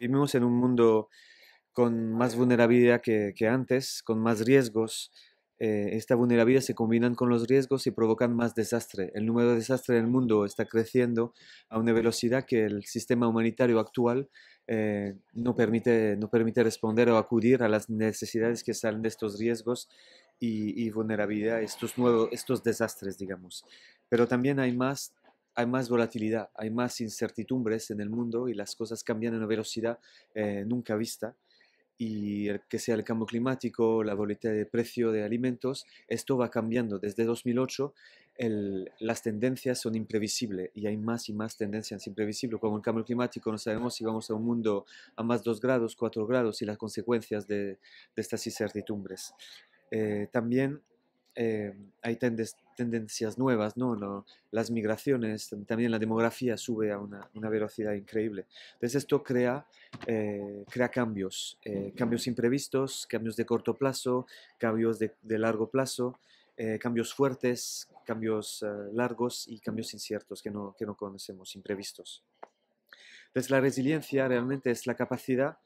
Vivimos en un mundo con más vulnerabilidad que, antes, con más riesgos. Eh, esta vulnerabilidad se combinan con los riesgos y provocan más desastre. El número de desastres en el mundo está creciendo a una velocidad que el sistema humanitario actual eh, no, permite, no permite responder o acudir a las necesidades que salen de estos riesgos y, y vulnerabilidad, estos, nuevos, estos desastres, digamos. Pero también hay más hay más volatilidad, hay más incertidumbres en el mundo y las cosas cambian a una velocidad eh, nunca vista. Y que sea el cambio climático, la volatilidad de precio de alimentos, esto va cambiando. Desde 2008 las tendencias son imprevisibles y hay más y más tendencias imprevisibles. Con el cambio climático no sabemos si vamos a un mundo a más 2 grados, 4 grados y las consecuencias de, estas incertidumbres. Eh, también eh, hay tendencias tendencias nuevas, ¿no? las migraciones, también la demografía sube a una, velocidad increíble. Entonces esto crea, eh, crea cambios, eh, cambios imprevistos, cambios de corto plazo, cambios de, largo plazo, eh, cambios fuertes, cambios largos y cambios inciertos que no, que no conocemos, imprevistos. Entonces la resiliencia realmente es la capacidad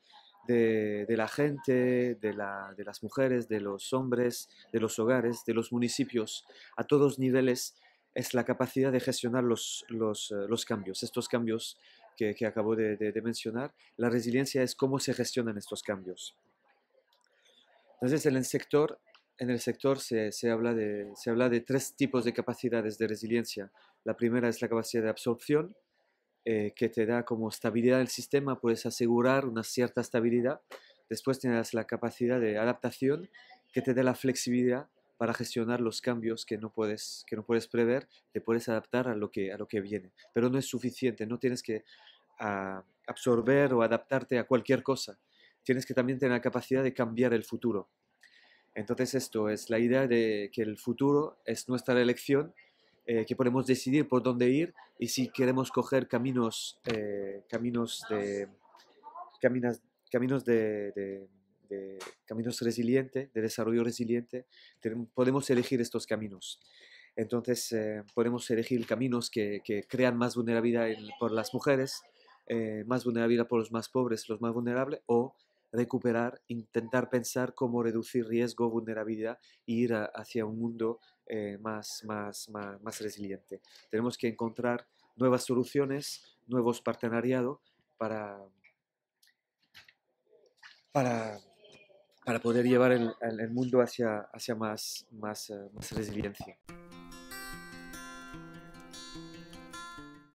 de, la gente, de, las mujeres, de los hombres, de los hogares, de los municipios, a todos niveles, es la capacidad de gestionar los, eh, cambios, estos cambios que, acabo de, mencionar. La resiliencia es cómo se gestionan estos cambios. Entonces, en el sector, en el sector habla de, se habla de tres tipos de capacidades de resiliencia. La primera es la capacidad de absorción, eh, que te da como estabilidad del sistema, puedes asegurar una cierta estabilidad. Después tienes la capacidad de adaptación que te da la flexibilidad para gestionar los cambios que no puedes, que no puedes prever, te puedes adaptar a lo, que, a lo que viene. Pero no es suficiente, no tienes que ah, absorber o adaptarte a cualquier cosa. Tienes que también tener la capacidad de cambiar el futuro. Entonces esto es la idea de que el futuro es nuestra elección eh, que podemos decidir por dónde ir y si queremos coger caminos, eh, caminos de, caminos de, resilientes, de desarrollo resiliente, podemos elegir estos caminos. Entonces eh, podemos elegir caminos que, crean más vulnerabilidad por las mujeres, más vulnerabilidad por los más pobres, los más vulnerables, o recuperar, intentar pensar cómo reducir riesgo, vulnerabilidad e ir hacia un mundo eh, más, resiliente. Tenemos que encontrar nuevas soluciones, nuevos partenariados para, para, poder llevar el, mundo hacia, eh, más resiliencia.